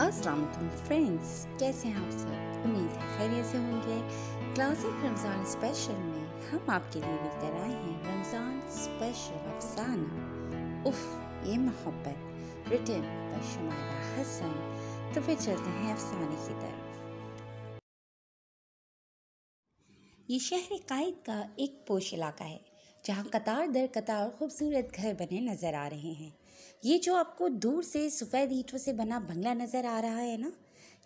अस्सलाम वालेकुम फ्रेंड्स कैसे हैं आप सब उम्मीद है खैरियत से होंगे क्लासिक रमज़ान स्पेशल में हम आपके लिए लेकर आए हैं रमज़ान स्पेशल अफसाना उफ ये मोहब्बत रिटर्न बाय शुमारा हसन तो फिर चलते हैं अफसाने की तरफ ये शहर कायद का एक पोश इलाका है जहाँ कतार दर कतार खूबसूरत घर बने नज़र आ रहे हैं ये जो आपको दूर से सफ़ेद ईंटों से बना बंगला नज़र आ रहा है ना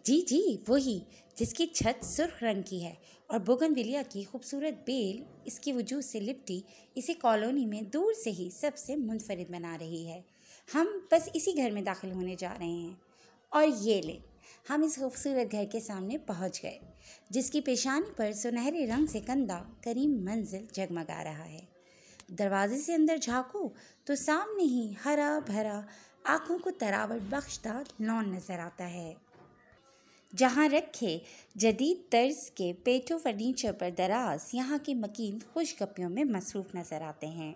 जी जी वही जिसकी छत सुर्ख रंग की है और बोगनविलिया की खूबसूरत बेल इसकी वजूद से लिपटी इसे कॉलोनी में दूर से ही सबसे मुनफरद बना रही है हम बस इसी घर में दाखिल होने जा रहे हैं और ये ले हम इस खूबसूरत घर के सामने पहुंच गए जिसकी पेशानी पर सुनहरे रंग से कंधा करीम मंजिल जगमगा रहा है दरवाजे से अंदर झांको तो सामने ही हरा भरा आँखों को तरावट बख्शता लॉन नज़र आता है जहाँ रखे जदीद तर्ज के पेटो फर्नीचर पर दराज यहाँ के मकीन खुशगपियों में मसरूफ़ नज़र आते हैं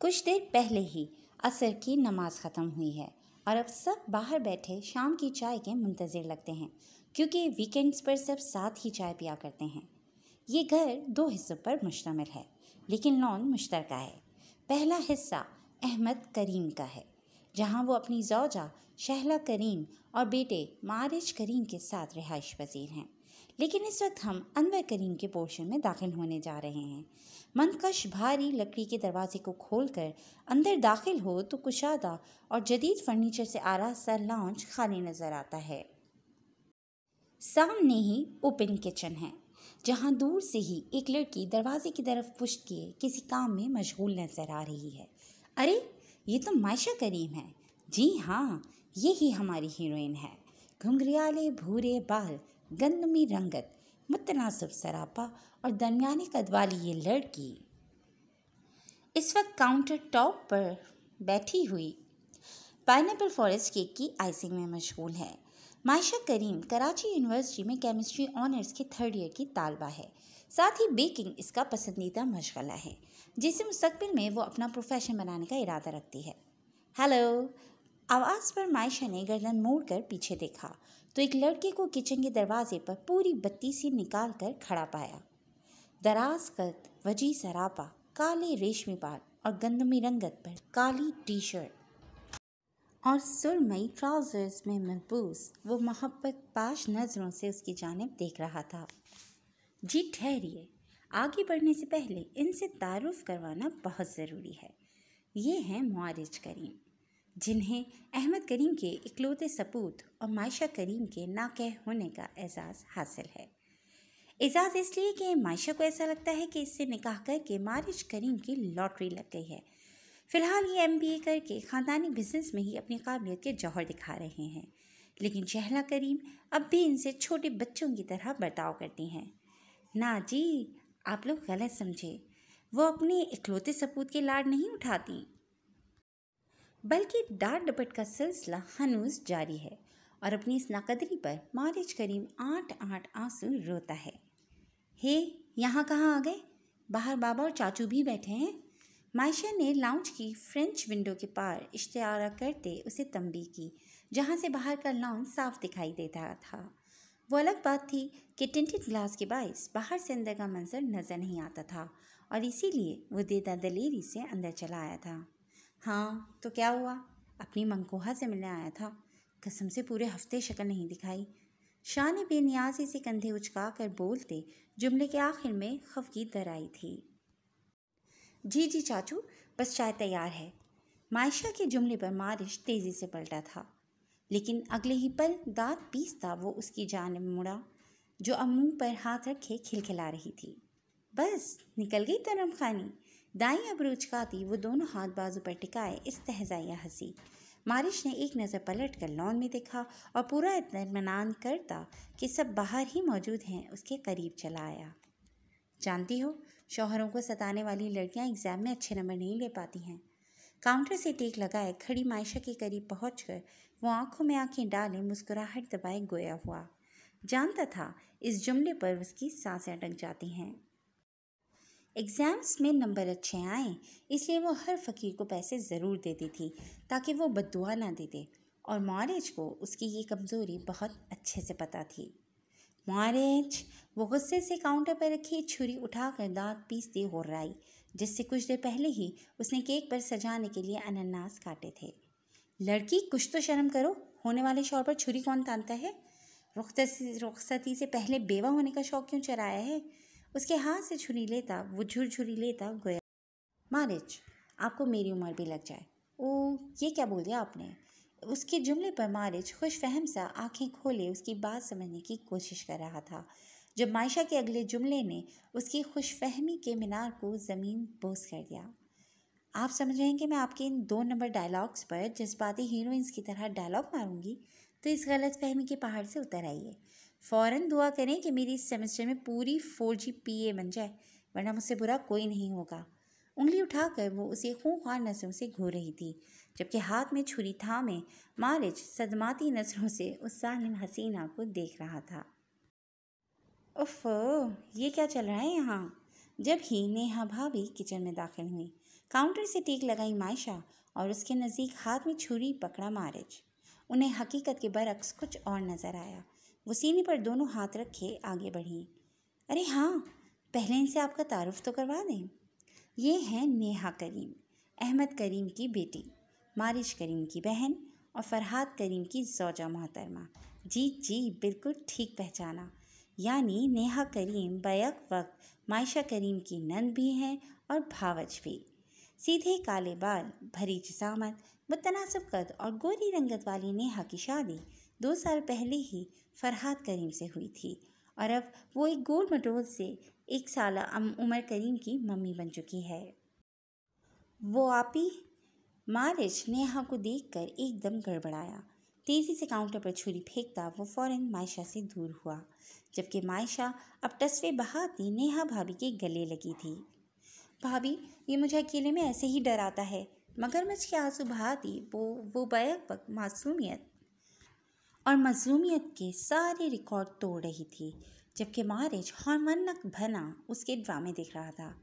कुछ देर पहले ही असर की नमाज ख़त्म हुई है और अब सब बाहर बैठे शाम की चाय के मुंतज़र लगते हैं क्योंकि वीकेंड्स पर सब साथ ही चाय पिया करते हैं ये घर दो हिस्सों पर मुश्तमिल है लेकिन लॉन मुश्तरक है पहला हिस्सा अहमद करीम का है जहां वो अपनी जौजा शहला करीम और बेटे मारिज करीम के साथ रिहाइश पजीर हैं लेकिन इस वक्त हम अनवर करीम के पोर्शन में दाखिल होने जा रहे हैं मनकश भारी लकड़ी के दरवाजे को खोलकर अंदर दाखिल हो तो कुशादा और जदीद फर्नीचर से आरासा लॉन्च खाली नज़र आता है सामने ही ओपन किचन है जहां दूर से ही एक लड़की दरवाजे की तरफ पुष्ट किए किसी काम में मशगूल नजर आ रही है अरे ये तो मायशा करीम है जी हाँ ये ही हमारी हीरोइन है घुंघरियाले भूरे बाल गंदमी रंगत मुतनासब सरापा और दरमिया कद वाली ये लड़की इस वक्त काउंटर टॉप पर बैठी हुई पाइनएपल फॉरेस्ट केक की आइसिंग में मशगूल है मायशा करीम कराची यूनिवर्सिटी में केमिस्ट्री ऑनर्स के थर्ड ईयर की तालबा है साथ ही बेकिंग इसका पसंदीदा मशगला है जिसे मुस्तबिल में वो अपना प्रोफेशन बनाने का इरादा रखती है हेलो आवाज़ पर मायशा ने गर्दन मोड़ कर पीछे देखा तो एक लड़के को किचन के दरवाजे पर पूरी बत्ती सी निकाल कर खड़ा पाया दराज कद वजी सरापा काले रेशमी पाट और गंदमी रंगत पर काली टी शर्ट और सुरमई ट्राउज़र्स में मलबूस वो मोहब्बत पाश नज़रों से उसकी जानब देख रहा था जी ठहरिए आगे बढ़ने से पहले इनसे तारुफ करवाना बहुत ज़रूरी है ये हैं मुआरज करीम जिन्हें अहमद करीम के इकलौते सपूत और मायशा करीम के नाकह होने का एजाज़ हासिल है एजाज़ इसलिए कि मायशा को ऐसा लगता है कि इससे निकाह करके मारिज करीम की लॉटरी लग गई है फ़िलहाल ये एम करके ख़ानदानी बिजनेस में ही अपनी काबिलियत के जौहर दिखा रहे हैं लेकिन शहला करीम अब भी इनसे छोटे बच्चों की तरह बर्ताव करती हैं ना जी आप लोग गलत समझे वो अपने इकलौते सपूत के लाड नहीं उठाती बल्कि डांट डपट का सिलसिला हनूज जारी है और अपनी इस नाकदरी पर मारिज करीम आठ आठ आंसू रोता है हे यहाँ कहाँ आ गए बाहर बाबा और चाचू भी बैठे हैं मायशा ने लाउंज की फ्रेंच विंडो के पार इश्तारा करते उसे तंबी की जहाँ से बाहर का लॉन साफ दिखाई देता था वो अलग बात थी कि टेंटेड ग्लास के बायस बाहर से अंदर का मंजर नज़र नहीं आता था और इसीलिए वो देदा दलेरी से अंदर चला आया था हाँ तो क्या हुआ अपनी मनकोहा से मिलने आया था कसम से पूरे हफ्ते शक्ल नहीं दिखाई शाह ने बेनियाजी से कंधे उचका कर बोलते जुमले के आखिर में खफगी दर आई थी जी जी चाचू बस चाय तैयार है मायशा के जुमले पर मारिश तेज़ी से पलटा था लेकिन अगले ही पल दांत पीसता वो उसकी जान मुड़ा जो अब मुँह पर हाथ रखे खिलखिला रही थी बस निकल गई तरम खानी दाई अब रुचकाती वो दोनों हाथ बाजू पर टिकाए इस तहजाइया हंसी मारिश ने एक नज़र पलट कर लॉन में देखा और पूरा इतमान करता कि सब बाहर ही मौजूद हैं उसके करीब चला आया जानती हो शौहरों को सताने वाली लड़कियां एग्ज़ाम में अच्छे नंबर नहीं ले पाती हैं काउंटर से टेक लगाए खड़ी मायशा के करीब पहुँच कर वो आँखों में आँखें डाले मुस्कुराहट दबाए गोया हुआ जानता था इस जुमले पर उसकी सांसें अटक जाती हैं एग्ज़ाम्स में नंबर अच्छे आए इसलिए वो हर फ़कीर को पैसे ज़रूर देती थी ताकि वो बदुआ ना दे दे और मारेज को उसकी ये कमज़ोरी बहुत अच्छे से पता थी मारेज वो गुस्से से काउंटर पर रखी छुरी उठाकर दांत पीसती होर्राई जिससे कुछ देर पहले ही उसने केक पर सजाने के लिए अनन्नास काटे थे लड़की कुछ तो शर्म करो होने वाले शौर पर छुरी कौन तानता है रुखसती से पहले बेवा होने का शौक क्यों चराया है उसके हाथ से छुरी लेता वो झुरझुरी लेता गोया मारिच आपको मेरी उम्र भी लग जाए ओ ये क्या बोल दिया आपने उसके जुमले पर मारिच खुश फहम सा आँखें खोले उसकी बात समझने की कोशिश कर रहा था जब मायशा के अगले जुमले ने उसकी खुशफहमी के मीनार को ज़मीन बोस कर दिया आप समझ रहे हैं कि मैं आपके इन दो नंबर डायलॉग्स पर जज्बाती हीरोइंस की तरह डायलॉग मारूंगी तो इस गलत फहमी के पहाड़ से उतर आइए फ़ौर दुआ करें कि मेरी इस सेमेस्टर में पूरी फोर जी पी ए बन जाए वरना मुझसे बुरा कोई नहीं होगा उंगली उठाकर वो उसे खूंखार नसरों से घो रही थी जबकि हाथ में छुरी था में मारिज सदमाती नसरों से उस सालिम हसीना को देख रहा था उफ ये क्या चल रहा है यहाँ जब ही नेहा भाभी किचन में दाखिल हुई काउंटर से टीक लगाई मायशा और उसके नज़दीक हाथ में छुरी पकड़ा मारिज उन्हें हकीकत के बरक्स कुछ और नज़र आया वो सीने पर दोनों हाथ रखे आगे बढ़ी अरे हाँ पहले इनसे आपका तारुफ तो करवा दें ये हैं नेहा करीम अहमद करीम की बेटी मारिश करीम की बहन और फरहाद करीम की जौजा मोहतरमा जी जी बिल्कुल ठीक पहचाना यानी नेहा करीम बैक वक्त मायशा करीम की नंद भी हैं और भावच भी सीधे काले बाल भरी जसामत मुतनासब कद और गोरी रंगत वाली नेहा की शादी दो साल पहले ही फरहाद करीम से हुई थी और अब वो एक गोल मटोल से एक साल उमर करीम की मम्मी बन चुकी है वो आपी मारिज नेहा को देखकर एकदम गड़बड़ाया तेज़ी से काउंटर पर छुरी फेंकता वो फौरन मायशा से दूर हुआ जबकि मायशा अब टस्वे बहाती नेहा भाभी के गले लगी थी भाभी ये मुझे अकेले में ऐसे ही डर आता है मगरमच्छ के आंसू बहाती वो वो बैक वक्त मासूमियत और मजलूमियत के सारे रिकॉर्ड तोड़ रही थी जबकि मारिज हॉर्मनक भना उसके ड्रामे देख रहा था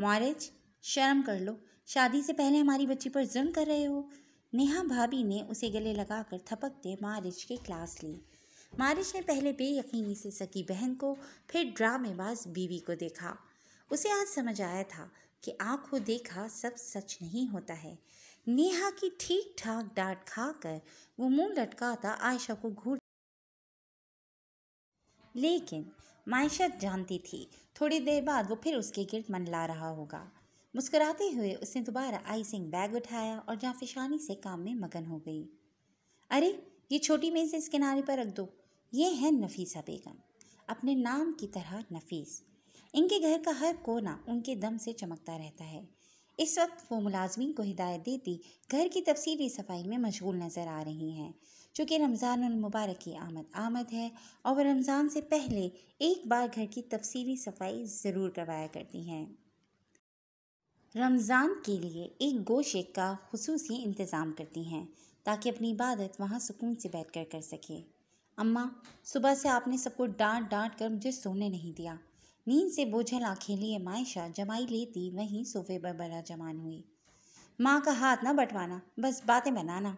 मारिज शर्म कर लो शादी से पहले हमारी बच्ची पर जुल्म कर रहे हो नेहा भाभी ने उसे गले लगाकर थपकते मारिश की क्लास ली मारिश ने पहले बेयकीनी से सकी बहन को फिर ड्रामेबाज बीवी को देखा उसे आज समझ आया था कि आंखों देखा सब सच नहीं होता है नेहा की ठीक ठाक डांट खाकर वो मुंह लटकाता आयशा को घूर लेकिन मायशत जानती थी थोड़ी देर बाद वो फिर उसके गिरद ला रहा होगा मुस्कराते हुए उसने दोबारा आइसिंग बैग उठाया और जाफिशानी से काम में मगन हो गई अरे ये छोटी मेज़ इस किनारे पर रख दो ये है नफीसा बेगम अपने नाम की तरह नफीस इनके घर का हर कोना उनके दम से चमकता रहता है इस वक्त वो मुलाजमी को हिदायत देती घर की तफसीली सफाई में मशगूल नज़र आ रही हैं चूँकि रमज़ान मुबारक की आमद आमद है और वह रमज़ान से पहले एक बार घर की तफसीली सफाई ज़रूर करवाया करती हैं रमज़ान के लिए एक गोशे का खसूस इंतज़ाम करती हैं ताकि अपनी इबादत वहाँ सुकून से बैठ कर कर सके अम्मा सुबह से आपने सबको डांट डांट कर मुझे सोने नहीं दिया नींद से बोझल आँखें लिए मायशा जमाई लेती वहीं सोफे पर बड़ा जमान हुई माँ का हाथ ना बटवाना बस बातें बनाना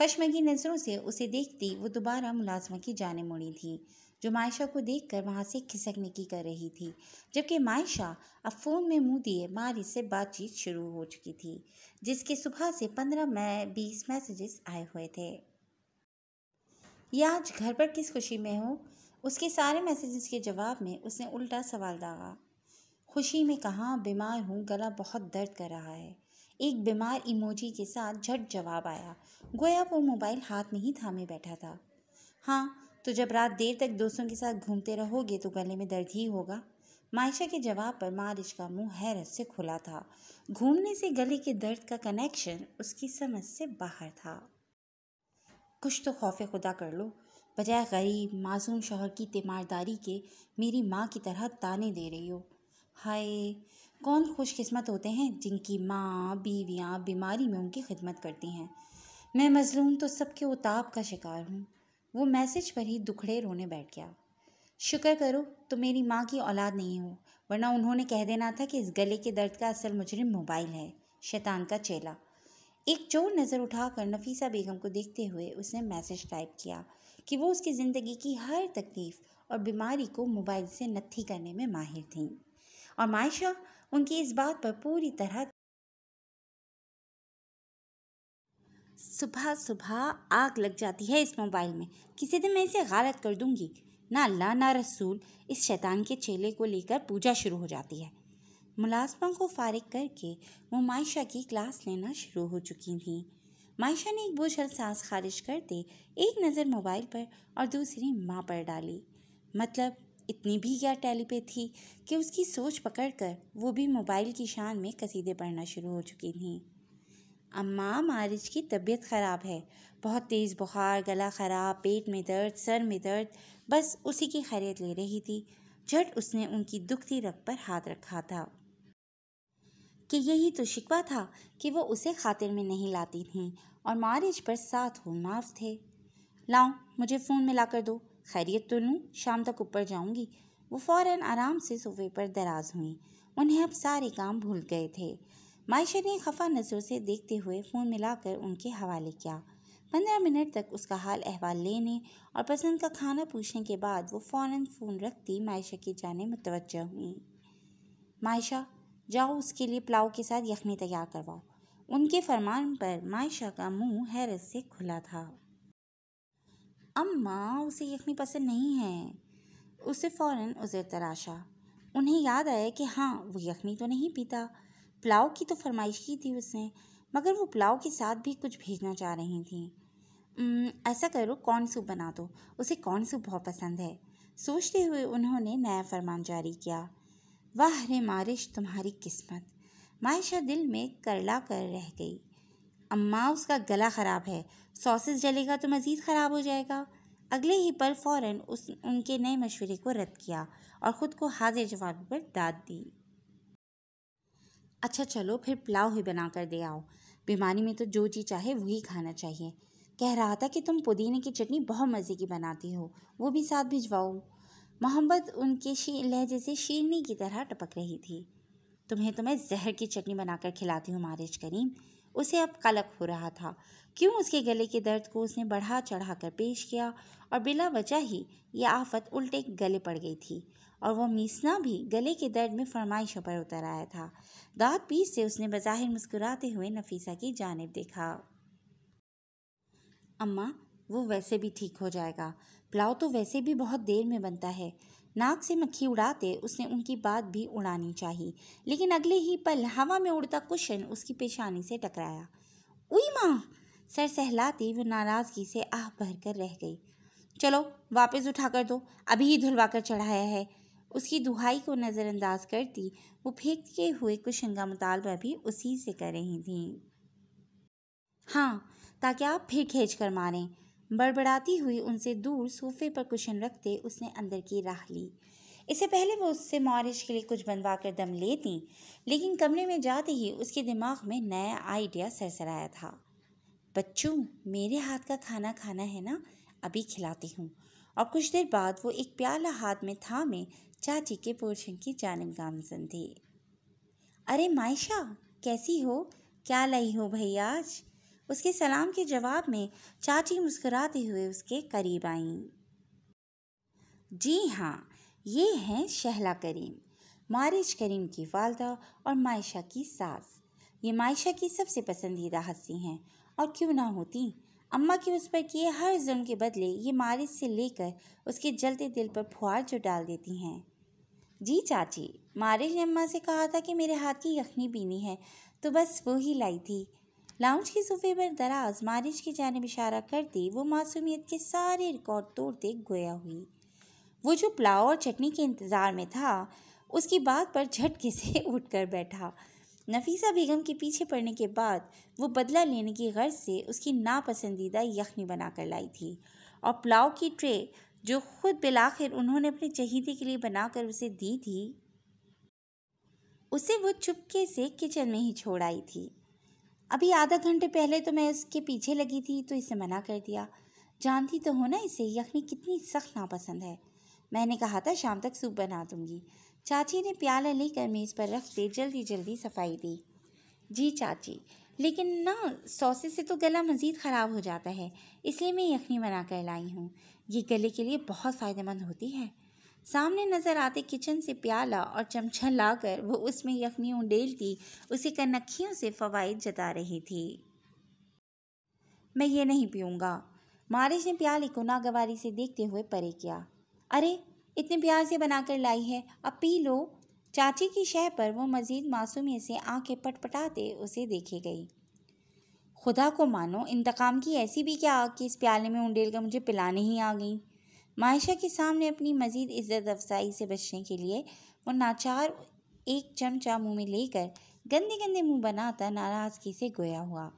खशमगी नज़रों से उसे देखती वो दोबारा मुलाजमत की जाने मुड़ी थी जो मायशा को देख कर वहाँ से खिसकने की कर रही थी जबकि मायशा अब फ़ोन में मुँह दिए मारी से बातचीत शुरू हो चुकी थी जिसके सुबह से पंद्रह मै बीस मैसेजेस आए हुए थे या आज घर पर किस खुशी में हो उसके सारे मैसेजेस के जवाब में उसने उल्टा सवाल दागा खुशी में कहा बीमार हूँ गला बहुत दर्द कर रहा है एक बीमार इमोजी के साथ झट जवाब आया गोया वो मोबाइल हाथ में ही थामे बैठा था हाँ तो जब रात देर तक दोस्तों के साथ घूमते रहोगे तो गले में दर्द ही होगा मायशा के जवाब पर मारिश का मुंह हैरत से खुला था घूमने से गले के दर्द का कनेक्शन उसकी समझ से बाहर था कुछ तो खौफ खुदा कर लो बजाय गरीब मासूम शोहर की तीमारदारी के मेरी माँ की तरह ताने दे रही हो हाय कौन खुशकस्मत होते हैं जिनकी माँ बीवियाँ बीमारी में उनकी खिदमत करती हैं मैं मज़लूम तो सबके उताप का शिकार हूँ वो मैसेज पर ही दुखड़े रोने बैठ गया शुक्र करो तो मेरी माँ की औलाद नहीं हो वरना उन्होंने कह देना था कि इस गले के दर्द का असल मुजरिम मोबाइल है शैतान का चेला एक चोर नज़र उठाकर नफीसा बेगम को देखते हुए उसने मैसेज टाइप किया कि वो उसकी ज़िंदगी की हर तकलीफ़ और बीमारी को मोबाइल से नत्थी करने में माहिर थीं और मायशा उनकी इस बात पर पूरी तरह सुबह सुबह आग लग जाती है इस मोबाइल में किसी दिन मैं इसे गारत कर दूंगी ना अल्लाह ना रसूल इस शैतान के चेले को लेकर पूजा शुरू हो जाती है मुलाजमा को फारिग करके वो मायशा की क्लास लेना शुरू हो चुकी थी मायशा ने एक बोझल सांस खारिज करते एक नज़र मोबाइल पर और दूसरी माँ पर डाली मतलब इतनी भी क्या थी कि उसकी सोच पकड़कर वो भी मोबाइल की शान में कसीदे पढ़ना शुरू हो चुकी थीं अम्मा मारिज की तबीयत ख़राब है बहुत तेज़ बुखार गला ख़राब पेट में दर्द सर में दर्द बस उसी की खैरियत ले रही थी झट उसने उनकी दुखती रग पर हाथ रखा था कि यही तो शिकवा था कि वो उसे खातिर में नहीं लाती थी और मारिज पर साथ हो माफ थे लाओ मुझे फ़ोन में ला कर दो खैरियत तो लूँ शाम तक ऊपर जाऊँगी वो फ़ौर आराम से सोफे पर दराज हुई उन्हें अब सारे काम भूल गए थे मायशा ने खफा नज़रों से देखते हुए फ़ोन मिलाकर उनके हवाले किया पंद्रह मिनट तक उसका हाल अहवाल लेने और पसंद का खाना पूछने के बाद वो फ़ौर फ़ोन रखती मायशा की जाने मुतवजह हुई मायशा जाओ उसके लिए पुलाव के साथ यखनी तैयार करवाओ उनके फरमान पर मायशा का मुंह हैरत से खुला था अम्मा उसे यखनी पसंद नहीं है उसे फ़ौर उज़र तराशा उन्हें याद आया कि हाँ वो यखनी तो नहीं पीता पुलाव की तो फरमाइश की थी उसने मगर वो पुलाव के साथ भी कुछ भेजना चाह रही थी ऐसा करो कौन सूप बना दो उसे कौन सूप बहुत पसंद है सोचते हुए उन्होंने नया फरमान जारी किया वाह रे मारिश तुम्हारी किस्मत मायशा दिल में करला कर रह गई अम्मा उसका गला ख़राब है सॉसेस जलेगा तो मज़ीद ख़राब हो जाएगा अगले ही पल फौरन उस उनके नए मशवरे को रद्द किया और ख़ुद को हाजिर जवाब पर दाद दी अच्छा चलो फिर पुलाव ही बना कर दे आओ बीमारी में तो जो जी चाहे वही खाना चाहिए कह रहा था कि तुम पुदीने की चटनी बहुत मज़े की बनाती हो वो भी साथ भिजवाओ मोहम्मद उनके शी लहजे से शीरनी की तरह टपक रही थी तुम्हें तो मैं जहर की चटनी बनाकर खिलाती हूँ मारिश करीम उसे अब कलक हो रहा था क्यों उसके गले के दर्द को उसने बढ़ा चढ़ा कर पेश किया और बिला वजह ही यह आफत उल्टे गले पड़ गई थी और वह मीसना भी गले के दर्द में फरमाइशों पर उतर आया था दांत पीस से उसने बज़ाहिर मुस्कुराते हुए नफीसा की जानब देखा अम्मा वो वैसे भी ठीक हो जाएगा पुलाव तो वैसे भी बहुत देर में बनता है नाक से मक्खी उड़ाते उसने उनकी बात भी उड़ानी चाहिए लेकिन अगले ही पल हवा में उड़ता कुशन उसकी पेशानी से टकराया उई माँ सर सहलाती वो नाराज़गी से आह भर कर रह गई चलो वापस उठा कर दो अभी ही धुलवा कर चढ़ाया है उसकी दुहाई को नज़रअंदाज करती वो फेंकते हुए कुशन का मुतालबा भी उसी से कर रही थी हाँ ताकि आप फिर खींच कर मारें बड़बड़ाती हुई उनसे दूर सोफे पर कुशन रखते उसने अंदर की राह ली इससे पहले वो उससे मारिश के लिए कुछ बनवा कर दम लेती लेकिन कमरे में जाते ही उसके दिमाग में नया आइडिया सरसराया था बच्चों मेरे हाथ का खाना खाना है ना अभी खिलाती हूँ और कुछ देर बाद वो एक प्याला हाथ में थामे चाची के पोर्शन की जानब गामजन थे अरे मायशा कैसी हो क्या लाई हो भैया आज उसके सलाम के जवाब में चाची मुस्कुराते हुए उसके करीब आईं जी हाँ ये हैं शहला करीम मारिज करीम की वालदा और मायशा की सास ये मायशा की सबसे पसंदीदा हंसी हैं और क्यों ना होती अम्मा के उस पर किए हर जुल्म के बदले ये मारिस से लेकर उसके जलते दिल पर फुहार जो डाल देती हैं जी चाची मारिस ने अम्मा से कहा था कि मेरे हाथ की यखनी पीनी है तो बस वो ही लाई थी लाउंज के सोफे पर दराज मारिश की जानब इशारा करते वो मासूमियत के सारे रिकॉर्ड तोड़ते गोया हुई वो जो पुलाव और चटनी के इंतज़ार में था उसकी बात पर झटके से उठ कर बैठा नफीसा बेगम के पीछे पड़ने के बाद वो बदला लेने की गर्ज से उसकी नापसंदीदा यखनी बनाकर लाई थी और पुलाव की ट्रे जो खुद बिलाखिर उन्होंने अपने चहीते के लिए बनाकर उसे दी थी उसे वो चुपके से किचन में ही छोड़ आई थी अभी आधा घंटे पहले तो मैं उसके पीछे लगी थी तो इसे मना कर दिया जानती तो हो ना इसे यखनी कितनी सख्त नापसंद है मैंने कहा था शाम तक सूप बना दूंगी चाची ने प्याला लेकर मेज़ पर रख दे जल्दी जल्दी सफाई दी जी चाची लेकिन ना सौसे से तो गला मज़ीद ख़राब हो जाता है इसलिए मैं यखनी बना कर लाई हूँ ये गले के लिए बहुत फ़ायदेमंद होती है सामने नज़र आते किचन से प्याला और चमचा लाकर वो उसमें यखनी उंडेलती उसे कनखियों से फ़वाद जता रही थी मैं ये नहीं पीऊँगा मारिश ने प्याले को नागवारी से देखते हुए परे किया अरे इतने प्यार से बनाकर लाई है अब पी लो चाची की शह पर वो मज़ीद मासूमी से आंखें पटपटाते उसे देखे गई खुदा को मानो इंतकाम की ऐसी भी क्या आग कि इस प्याले में उंडेल कर मुझे पिलाने ही आ गई मायशा के सामने अपनी मज़ीद इज्जत अफजाई से बचने के लिए वो नाचार एक चमचा मुंह में लेकर गंदे गंदे मुंह बनाता नाराज़गी से गोया हुआ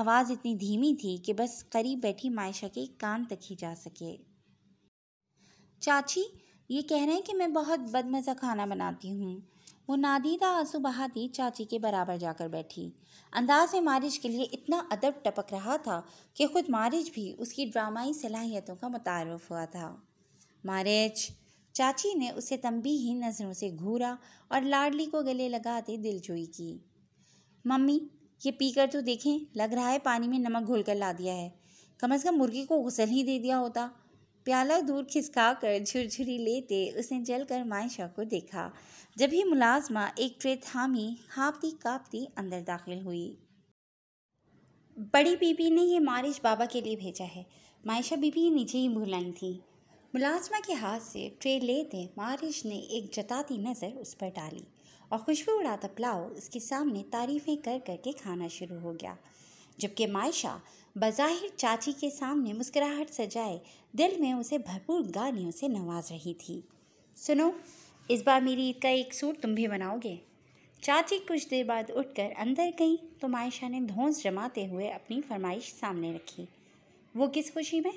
आवाज़ इतनी धीमी थी कि बस करीब बैठी मायशा के कान तक ही जा सके चाची ये कह रहे हैं कि मैं बहुत बदमज़ा खाना बनाती हूँ वो नादीदा आंसू बहाती चाची के बराबर जाकर बैठी अंदाज में मारिश के लिए इतना अदब टपक रहा था कि खुद मारिश भी उसकी ड्रामाई सलाहियतों का मुतारफ़ हुआ था मारिज चाची ने उसे तंबी ही नज़रों से घूरा और लाडली को गले लगाते दिलजोई की मम्मी ये पीकर तो देखें लग रहा है पानी में नमक घोल कर ला दिया है कम अज़ कम मुर्गी को गुसल ही दे दिया होता प्याला दूर खिसका कर झुरझुरी लेते उसने जल कर मायशा को देखा जब ही मुलाजमा एक ट्रे थामी हाँपती कांपती अंदर दाखिल हुई बड़ी बीबी ने यह मारिश बाबा के लिए भेजा है मायशा बीबी नीचे ही भुलाई थी मुलाजमा के हाथ से ट्रे लेते मारिश ने एक जताती नज़र उस पर डाली और खुशबू उड़ाता पुलाव उसके सामने तारीफ़ें कर करके खाना शुरू हो गया जबकि मायशा बज़ाहिर चाची के सामने मुस्कुराहट सजाए दिल में उसे भरपूर गालियों से नवाज रही थी सुनो इस बार मेरी ईद का एक सूट तुम भी बनाओगे चाची कुछ देर बाद उठकर अंदर गई तो मायशा ने धोंस जमाते हुए अपनी फरमाइश सामने रखी वो किस खुशी में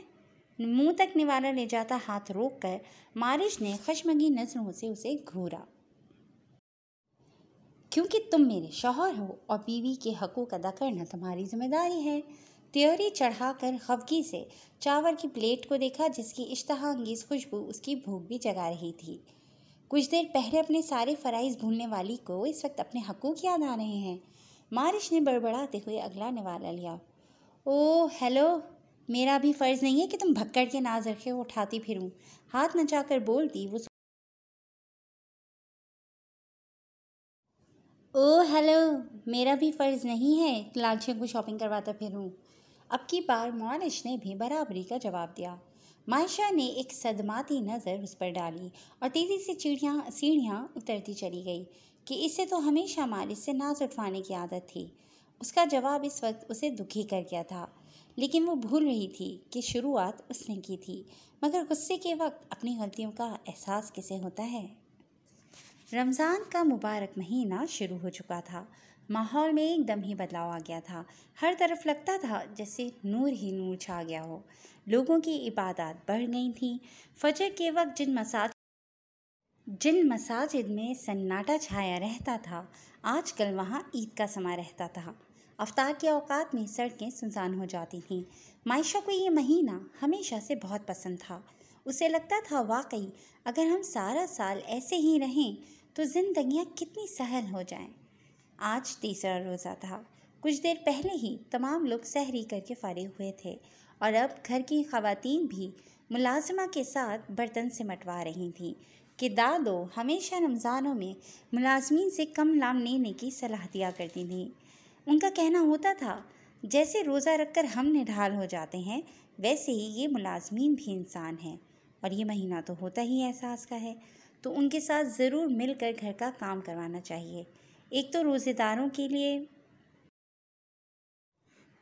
मुंह तक निवारा ले जाता हाथ रोक कर मारिश ने खशमगी नजरों से उसे घूरा क्योंकि तुम मेरे शौहर हो और बीवी के हकूक अदा करना तुम्हारी जिम्मेदारी है त्योरी चढ़ाकर खफगी से चावल की प्लेट को देखा जिसकी इश्तहांगीज खुशबू उसकी भूख भी जगा रही थी कुछ देर पहले अपने सारे फ़राइज़ भूलने वाली को इस वक्त अपने हकूक़ याद आ रहे हैं मारिश ने बड़बड़ाते हुए अगला निवाला लिया ओ हेलो मेरा भी फ़र्ज़ नहीं है कि तुम भक्कड़ के नाज रखे हो उठाती फिरूँ हाथ नचाकर बोलती वो ओ हेलो मेरा भी फ़र्ज़ नहीं है लालचे को शॉपिंग करवाता फिरूँ अब की बार मानिश ने भी बराबरी का जवाब दिया मायशा ने एक सदमाती नज़र उस पर डाली और तेज़ी से चिड़ियाँ सीढ़ियाँ उतरती चली गई कि इससे तो हमेशा मालिश से नाच उठवाने की आदत थी उसका जवाब इस वक्त उसे दुखी कर गया था लेकिन वो भूल रही थी कि शुरुआत उसने की थी मगर गुस्से के वक्त अपनी गलतियों का एहसास किसे होता है रमज़ान का मुबारक महीना शुरू हो चुका था माहौल में एकदम ही बदलाव आ गया था हर तरफ लगता था जैसे नूर ही नूर छा गया हो लोगों की इबादत बढ़ गई थी फजर के वक्त जिन मसाज जिन मसाजिद में सन्नाटा छाया रहता था आजकल वहाँ ईद का समय रहता था अवतार के अवकात में सड़कें सुनसान हो जाती थीं मायशा को ये महीना हमेशा से बहुत पसंद था उसे लगता था वाकई अगर हम सारा साल ऐसे ही रहें तो ज़िंदियाँ कितनी सहल हो जाएं आज तीसरा रोज़ा था कुछ देर पहले ही तमाम लोग सहरी करके फ़ारिग हुए थे और अब घर की खवातीन भी मुलाजमा के साथ बर्तन से मटवा रही थी कि दादो हमेशा रमज़ानों में मुलाजमीन से कम लाम लेने की सलाह दिया करती थीं उनका कहना होता था जैसे रोज़ा रख कर हम निढाल हो जाते हैं वैसे ही ये मुलाजमीन भी इंसान हैं और ये महीना तो होता ही एहसास का है तो उनके साथ ज़रूर मिलकर घर का काम करवाना चाहिए एक तो रोज़ेदारों के लिए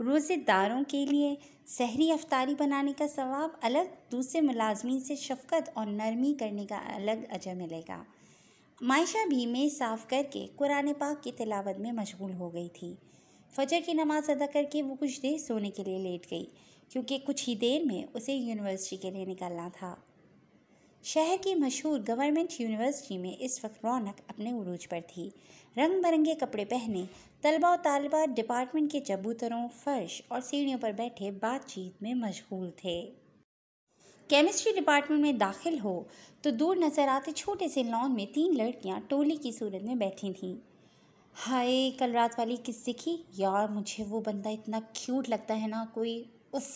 रोज़ेदारों के लिए शहरी अफ्तारी बनाने का सवाब अलग दूसरे मुलाजमी से शफकत और नरमी करने का अलग अजर मिलेगा मायशा भी मेज़ साफ़ करके कुरान पाक की तिलावत में मशगूल हो गई थी फजर की नमाज़ अदा करके वो कुछ देर सोने के लिए लेट गई क्योंकि कुछ ही देर में उसे यूनिवर्सिटी के लिए निकलना था शहर की मशहूर गवर्नमेंट यूनिवर्सिटी में इस वक्त रौनक अपने उरूज पर थी रंग बिरंगे कपड़े पहने तलबा और तालबा डिपार्टमेंट के चबूतरों फर्श और सीढ़ियों पर बैठे बातचीत में मशगूल थे केमिस्ट्री डिपार्टमेंट में दाखिल हो तो दूर नज़र आते छोटे से लॉन में तीन लड़कियां टोली की सूरत में बैठी थीं हाय कल रात वाली किस की यार मुझे वो बंदा इतना क्यूट लगता है ना कोई उफ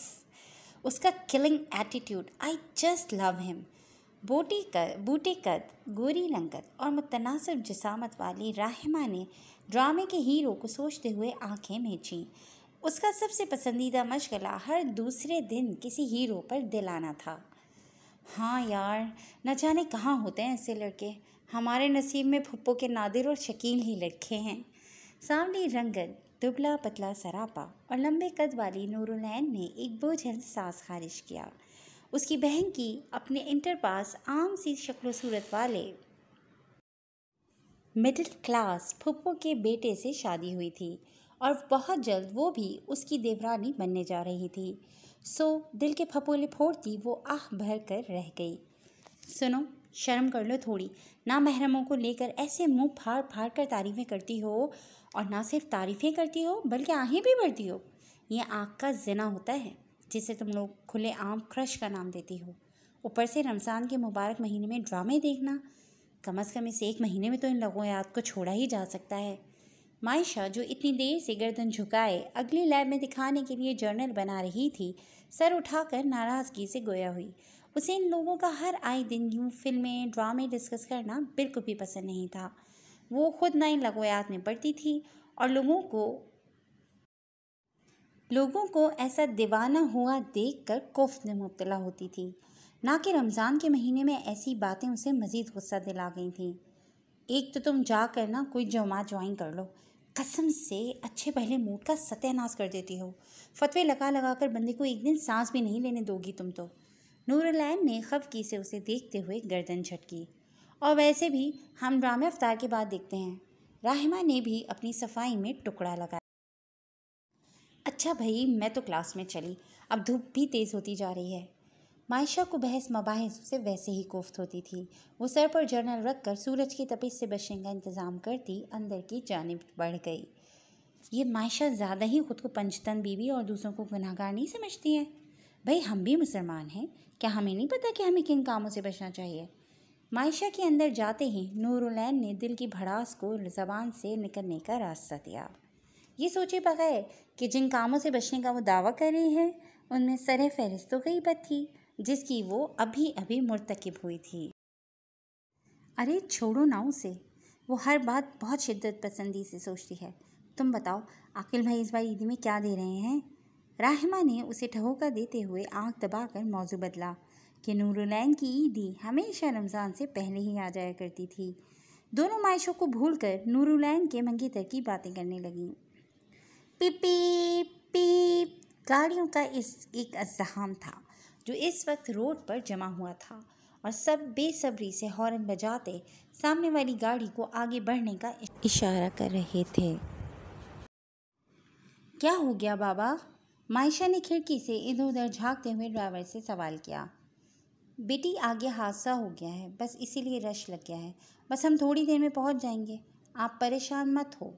उसका killing attitude I just love him बोटी कद बूटे कद गोरी लंगत और मुतनासब जसामत वाली राहिमा ने ड्रामे के हीरो को सोचते हुए आंखें मेची उसका सबसे पसंदीदा मशगला हर दूसरे दिन किसी हीरो पर दिलाना था हाँ यार न जाने कहाँ होते हैं ऐसे लड़के हमारे नसीब में फुप्पो के नादिर और शकील ही लड़के हैं सामने रंगत दुबला पतला सरापा और लंबे कद वाली नूरुलैन ने एक बोझल सांस खारिज किया उसकी बहन की अपने इंटर पास आम सी शक्ल सूरत वाले मिडिल क्लास फुप्पो के बेटे से शादी हुई थी और बहुत जल्द वो भी उसकी देवरानी बनने जा रही थी सो दिल के फपोले फोड़ती वो आह भर कर रह गई सुनो शर्म कर लो थोड़ी ना महरमों को लेकर ऐसे मुंह फाड़ फाड़ कर तारीफ़ें करती हो और ना सिर्फ तारीफ़ें करती हो बल्कि आहें भी भरती हो ये आँख का जना होता है जिसे तुम लोग खुले आम क्रश का नाम देती हो ऊपर से रमज़ान के मुबारक महीने में ड्रामे देखना कम अज़ कम इस एक महीने में तो इन लगोयात को छोड़ा ही जा सकता है मायशा जो इतनी देर से गर्दन झुकाए अगली लैब में दिखाने के लिए जर्नल बना रही थी सर उठाकर नाराज़गी से गोया हुई उसे इन लोगों का हर आए दिन यूँ फिल्में ड्रामे डिस्कस करना बिल्कुल भी पसंद नहीं था वो खुद ना इन लगोयात में पड़ती थी और लोगों को लोगों को ऐसा दीवाना हुआ देख कर कोफ में मुबतला होती थी ना कि रमज़ान के महीने में ऐसी बातें उसे मज़ीद गुस्सा दिला गई थी एक तो तुम जा कर ना कोई जमा ज्वाइन कर लो कसम से अच्छे पहले मूड का सत्यानाश कर देती हो फतवे लगा लगा कर बंदे को एक दिन सांस भी नहीं लेने दोगी तुम तो नूरलैन ने खफकी से उसे देखते हुए गर्दन झटकी और वैसे भी हम ड्रामे अफ्तार के बाद देखते हैं राहिमा ने भी अपनी सफाई में टुकड़ा लगाया अच्छा भाई मैं तो क्लास में चली अब धूप भी तेज़ होती जा रही है मायशा को बहस मबाहस से वैसे ही कोफ्त होती थी वो सर पर जर्नल रख कर सूरज की तपिश से बचने का इंतज़ाम करती अंदर की जानब बढ़ गई ये मायशा ज़्यादा ही ख़ुद को पंचतन बीवी और दूसरों को गुनाहगार नहीं समझती है भाई हम भी मुसलमान हैं क्या हमें नहीं पता कि हमें किन कामों से बचना चाहिए मायशा के अंदर जाते ही नूरुलैन ने दिल की भड़ास को जबान से निकलने का रास्ता दिया ये सोचे बगैर कि जिन कामों से बचने का वो दावा कर रहे हैं उनमें सर फहरिस्त तो गईबत थी जिसकी वो अभी अभी मुरतकब हुई थी अरे छोड़ो ना उसे वो हर बात बहुत शिद्दत पसंदी से सोचती है तुम बताओ आकिल भाई इस बार ईद में क्या दे रहे हैं राहिमा ने उसे ठहोका देते हुए आँख दबाकर मौजू बदला कि नूरुलैन की ईदी हमेशा रमज़ान से पहले ही आ जाया करती थी दोनों मायशों को भूलकर नूरुलैन के मंगेतर की बातें करने लगीं पिपी पीप गाड़ियों का इस एक अजहाम था जो इस वक्त रोड पर जमा हुआ था और सब बेसब्री से हॉर्न बजाते सामने वाली गाड़ी को आगे बढ़ने का इशारा कर रहे थे क्या हो गया बाबा मायशा ने खिड़की से इधर उधर झांकते हुए ड्राइवर से सवाल किया बेटी आगे हादसा हो गया है बस इसीलिए रश लग गया है बस हम थोड़ी देर में पहुंच जाएंगे आप परेशान मत हो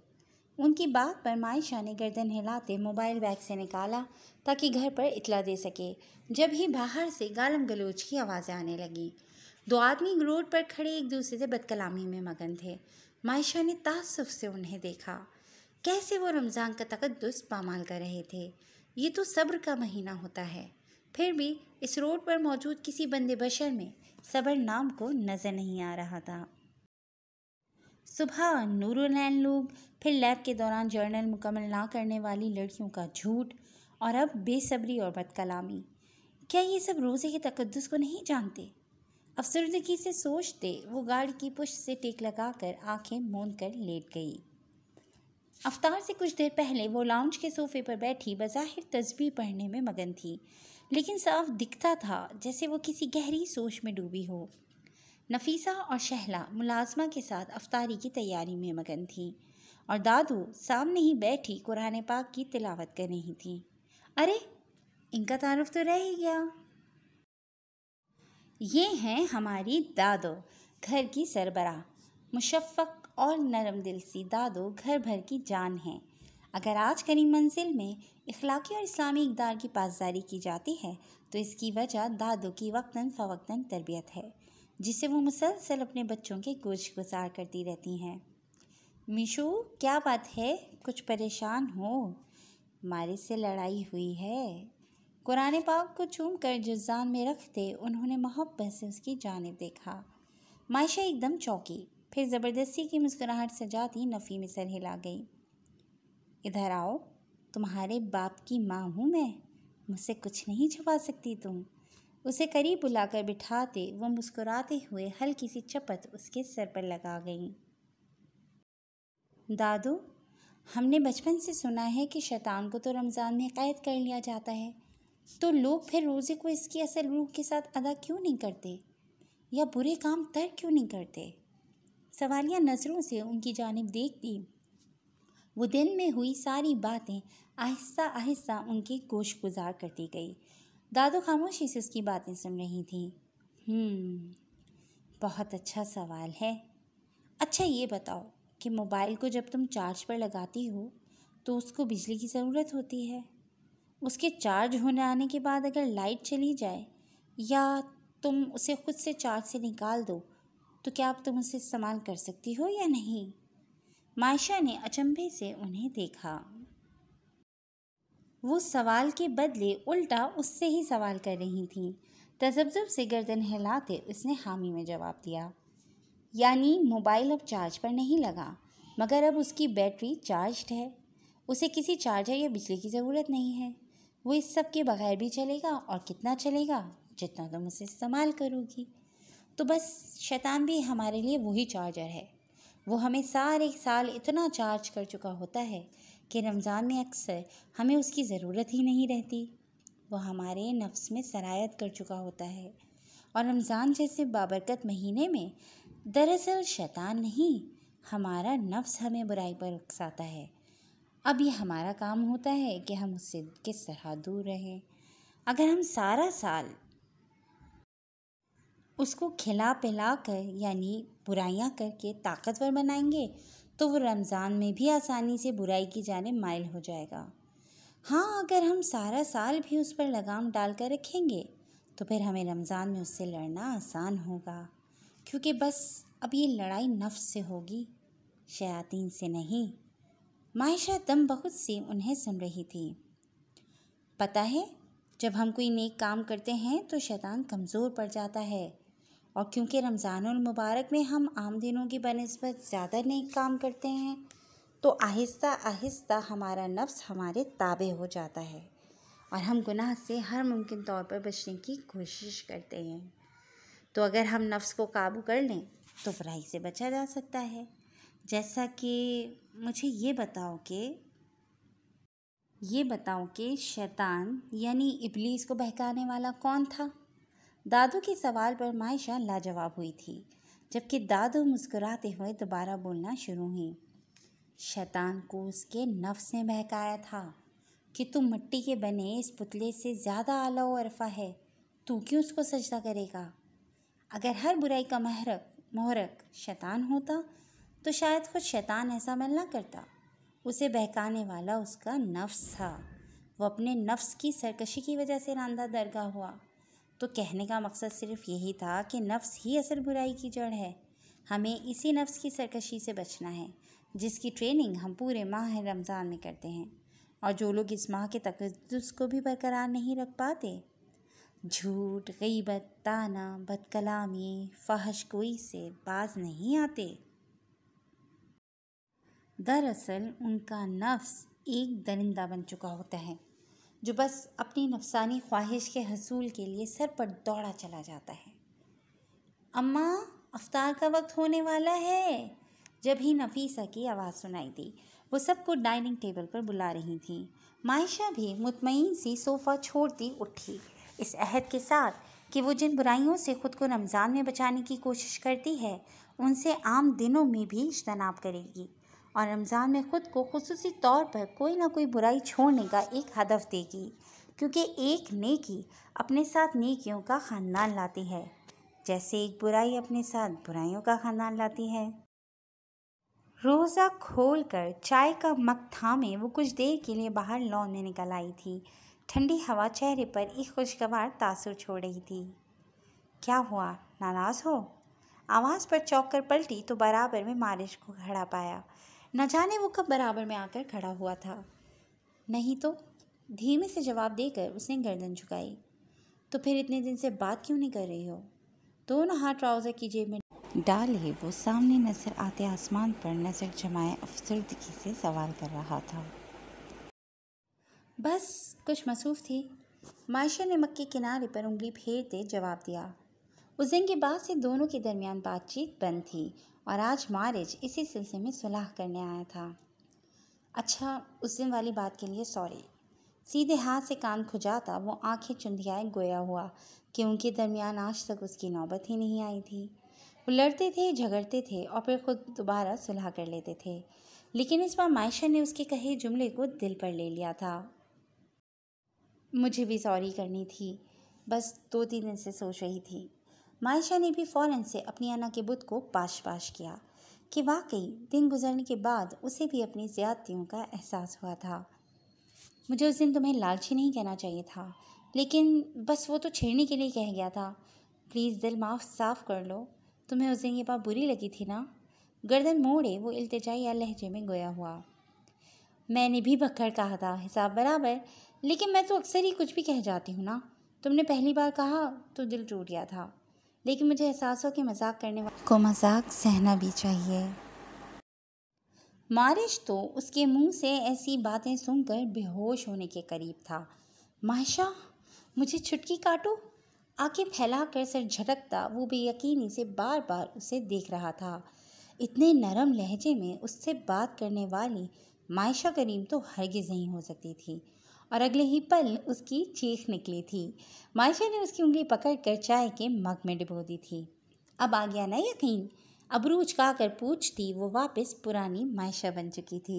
उनकी बात पर मायशा ने गर्दन हिलाते मोबाइल बैग से निकाला ताकि घर पर इतला दे सके जब ही बाहर से गालम गलोच की आवाज़ें आने लगी दो आदमी रोड पर खड़े एक दूसरे से बदकलामी में मगन थे मायशा ने तासुफ से उन्हें देखा कैसे वो रमज़ान का तकदस पामाल कर रहे थे ये तो सब्र का महीना होता है फिर भी इस रोड पर मौजूद किसी बंदे बशर में सबर नाम को नज़र नहीं आ रहा था सुबह नूरोलैन लोग फिर लैब के दौरान जर्नल मुकम्मल ना करने वाली लड़कियों का झूठ और अब बेसब्री और बदकलामी क्या ये सब रोज़े के तकदस को नहीं जानते अफसरदगी से सोचते वो गाड़ी की पुश से टेक लगाकर आंखें मूंद कर लेट गई अवतार से कुछ देर पहले वो लाउंज के सोफे पर बैठी बज़ाहिर तस्वीर पढ़ने में मगन थी लेकिन साफ दिखता था जैसे वो किसी गहरी सोच में डूबी हो नफीसा और शहला मुलाजमा के साथ अफ्तारी की तैयारी में मगन थीं और दादू सामने ही बैठी कुरान पाक की तिलावत कर रही थी अरे इनका तारफ़ तो रह ही गया ये हैं हमारी दादो घर की सरबरा मुशफ़ और नरम दिल सी दादो घर भर की जान हैं अगर आज करी मंजिल में इखलाकी और इस्लामी इकदार की पासदारी की जाती है तो इसकी वजह दादो की वक्ता फ़वक्ता तरबियत है जिसे वो मुसलसल अपने बच्चों के गोश गुजार करती रहती हैं मीशू क्या बात है कुछ परेशान हो मारे से लड़ाई हुई है कुरान पाक को चूम कर जुजान में रखते उन्होंने मोहब्बत से उसकी जानब देखा मायशा एकदम चौंकी फिर ज़बरदस्ती की मुस्कुराहट सजाती नफ़ी में सर हिला गई इधर आओ तुम्हारे बाप की माँ हूँ मैं मुझसे कुछ नहीं छुपा सकती तुम उसे करीब बुलाकर बिठाते वो मुस्कुराते हुए हल्की सी चपत उसके सर पर लगा गई दादू हमने बचपन से सुना है कि शैतान को तो रमज़ान में कैद कर लिया जाता है तो लोग फिर रोज़े को इसकी असल रूह के साथ अदा क्यों नहीं करते या बुरे काम तर्क क्यों नहीं करते सवालिया नज़रों से उनकी जानब देखती वो दिन में हुई सारी बातें आहिस्ता आहिस्ता उनके गोश गुजार करती गई दादू खामोशी से उसकी बातें सुन रही थी हम्म, बहुत अच्छा सवाल है अच्छा ये बताओ कि मोबाइल को जब तुम चार्ज पर लगाती हो तो उसको बिजली की ज़रूरत होती है उसके चार्ज होने आने के बाद अगर लाइट चली जाए या तुम उसे खुद से चार्ज से निकाल दो तो क्या आप तुम उसे इस्तेमाल कर सकती हो या नहीं मायशा ने अचंभे से उन्हें देखा वो सवाल के बदले उल्टा उससे ही सवाल कर रही थी तजब्जब से गर्दन हिलाते उसने हामी में जवाब दिया यानी मोबाइल अब चार्ज पर नहीं लगा मगर अब उसकी बैटरी चार्ज्ड है उसे किसी चार्जर या बिजली की ज़रूरत नहीं है वो इस सब के बगैर भी चलेगा और कितना चलेगा जितना तुम तो उसे इस्तेमाल करोगी तो बस शैतान भी हमारे लिए वही चार्जर है वो हमें सारे साल इतना चार्ज कर चुका होता है कि रमज़ान में अक्सर हमें उसकी ज़रूरत ही नहीं रहती वह हमारे नफ्स में सरायत कर चुका होता है और रमज़ान जैसे बाबरकत महीने में दरअसल शैतान नहीं हमारा नफ्स हमें बुराई पर उकसाता है अब ये हमारा काम होता है कि हम उससे किस तरह दूर रहें अगर हम सारा साल उसको खिला पिला कर यानी बुराइयाँ करके ताकतवर बनाएंगे तो वो रमज़ान में भी आसानी से बुराई की जाने माइल हो जाएगा हाँ अगर हम सारा साल भी उस पर लगाम डाल कर रखेंगे तो फिर हमें रमज़ान में उससे लड़ना आसान होगा क्योंकि बस अब ये लड़ाई नफ्स से होगी शयातीन से नहीं मायशा दम बहुत सी उन्हें सुन रही थी पता है जब हम कोई नेक काम करते हैं तो शैतान कमज़ोर पड़ जाता है और क्योंकि रमज़ानमबारक में हम आम दिनों की बनस्बत ज़्यादा नेक काम करते हैं तो आहिस्ता आहिस्ता हमारा नफ्स हमारे ताबे हो जाता है और हम गुनाह से हर मुमकिन तौर पर बचने की कोशिश करते हैं तो अगर हम नफ्स को काबू कर लें तो बुराई से बचा जा सकता है जैसा कि मुझे ये बताओ कि ये बताओ कि शैतान यानी इबलीस को बहकाने वाला कौन था दादू के सवाल पर मायशा लाजवाब हुई थी जबकि दादू मुस्कुराते हुए दोबारा बोलना शुरू हुई शैतान को उसके नफ्स ने बहकाया था कि तुम मिट्टी के बने इस पुतले से ज़्यादा आला व अरफा है तू क्यों उसको सजदा करेगा अगर हर बुराई का महरक मोहरक शैतान होता तो शायद खुद शैतान ऐसा मल ना करता उसे बहकाने वाला उसका नफ्स था वह अपने नफ्स की सरकशी की वजह से रानदा दरगाह हुआ तो कहने का मकसद सिर्फ यही था कि नफ्स ही असल बुराई की जड़ है हमें इसी नफ्स की सरकशी से बचना है जिसकी ट्रेनिंग हम पूरे माह रमज़ान में करते हैं और जो लोग इस माह के तकदस को भी बरकरार नहीं रख पाते झूठ गईबत ताना बदकलामी फहश कोई से बाज नहीं आते दरअसल उनका नफ्स एक दरिंदा बन चुका होता है जो बस अपनी नफसानी ख्वाहिश के हसूल के लिए सर पर दौड़ा चला जाता है अम्मा अफ्तार का वक्त होने वाला है जब ही नफीसा की आवाज़ सुनाई दी वो सबको डाइनिंग टेबल पर बुला रही थी मायशा भी मुतमईन सी सोफ़ा छोड़ती उठी इस अहद के साथ कि वो जिन बुराइयों से ख़ुद को रमज़ान में बचाने की कोशिश करती है उनसे आम दिनों में भी इजतनाब करेगी और रमज़ान में ख़ुद को खसूस तौर पर कोई ना कोई बुराई छोड़ने का एक हदफ देगी क्योंकि एक नेकी अपने साथ नेकियों का ख़ानदान लाती है जैसे एक बुराई अपने साथ बुराइयों का ख़ानदान लाती है रोज़ा खोल कर चाय का मक थामे वो कुछ देर के लिए बाहर लॉन में निकल आई थी ठंडी हवा चेहरे पर एक खुशगवार तासुर छोड़ रही थी क्या हुआ नाराज़ हो आवाज़ पर चौक कर पलटी तो बराबर में मारिश को खड़ा पाया न जाने वो कब बराबर में आकर खड़ा हुआ था नहीं तो धीमे से जवाब देकर उसने गर्दन झुकाई तो फिर इतने दिन से बात क्यों नहीं कर रही हो दोनों हाथ ट्राउज़र की जेब में डाले वो सामने नज़र आते आसमान पर नज़र जमाए अफसरदगी से सवाल कर रहा था बस कुछ मसरूफ़ थी मायशा ने मक्के किनारे पर उंगली फेरते जवाब दिया उस दिन के बाद से दोनों के दरमियान बातचीत बंद थी और आज मारिज इसी सिलसिले में सुलह करने आया था अच्छा उस दिन वाली बात के लिए सॉरी सीधे हाथ से कान खुजाता वो आंखें चुंधियाए गोया हुआ कि उनके दरमियान आज तक उसकी नौबत ही नहीं आई थी वो लड़ते थे झगड़ते थे और फिर खुद दोबारा सुलह कर लेते थे लेकिन इस बार मायशा ने उसके कहे जुमले को दिल पर ले लिया था मुझे भी सॉरी करनी थी बस दो तीन दिन से सोच रही थी मायशा ने भी फ़ौरन से अपनी अना के बुत को पाश पाश किया कि वाकई दिन गुजरने के बाद उसे भी अपनी ज़्यादतियों का एहसास हुआ था मुझे उस दिन तुम्हें लालची नहीं कहना चाहिए था लेकिन बस वो तो छेड़ने के लिए कह गया था प्लीज़ दिल माफ़ साफ़ कर लो तुम्हें उस दिन ये बात बुरी लगी थी ना गर्दन मोड़े वो अल्तजाई या लहजे में गोया हुआ मैंने भी बखर कहा था हिसाब बराबर लेकिन मैं तो अक्सर ही कुछ भी कह जाती हूँ ना तुमने पहली बार कहा तो दिल टूट गया था लेकिन मुझे एहसास हो कि मजाक करने वाले को मजाक सहना भी चाहिए मारिश तो उसके मुंह से ऐसी बातें सुनकर बेहोश होने के करीब था माशा मुझे छुटकी काटो फैला कर सर झटकता वो बेयकीनी से बार बार उसे देख रहा था इतने नरम लहजे में उससे बात करने वाली मायशा करीम तो हरगिज़ नहीं हो सकती थी और अगले ही पल उसकी चीख निकली थी मायशा ने उसकी उंगली पकड़कर चाय के मग में डिबो दी थी अब आ गया ना यकीन अबरू कर पूछती वो वापस पुरानी मायशा बन चुकी थी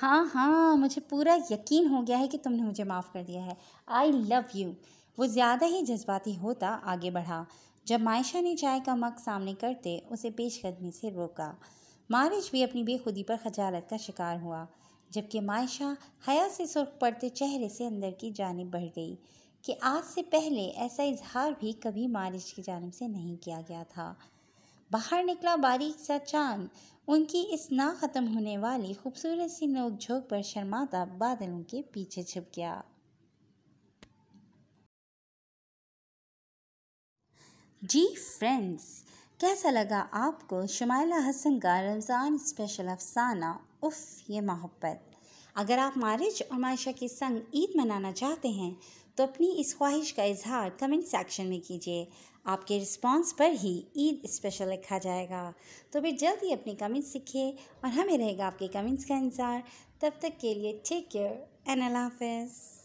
हाँ हाँ मुझे पूरा यकीन हो गया है कि तुमने मुझे माफ़ कर दिया है आई लव यू वो ज़्यादा ही जज्बाती होता आगे बढ़ा जब मायशा ने चाय का मग सामने करते उसे पेशकदमी से रोका मारिश भी अपनी बेखुदी पर खजालत का शिकार हुआ जबकि मायशा हया से सुर्ख पड़ते चेहरे से अंदर की जानब बढ़ गई कि आज से पहले ऐसा इजहार भी कभी मारिश की जानब से नहीं किया गया था बाहर निकला बारीक सा चांद उनकी इस ना ख़त्म होने वाली खूबसूरत सी नोक झोंक पर शर्माता बादलों के पीछे छिप गया जी फ्रेंड्स कैसा लगा आपको शमाइला हसन का रमज़ान स्पेशल अफसाना उफ़ ये मोहब्बत अगर आप मारिज और मायशा के संग ईद मनाना चाहते हैं तो अपनी इस ख्वाहिश का इजहार कमेंट सेक्शन में कीजिए आपके रिस्पांस पर ही ईद स्पेशल रखा जाएगा तो फिर जल्द ही अपने कमेंट्स लिखिए और हमें रहेगा आपके कमेंट्स का इंतज़ार तब तक के लिए टेक केयर एंड अल्लाह हाफिज़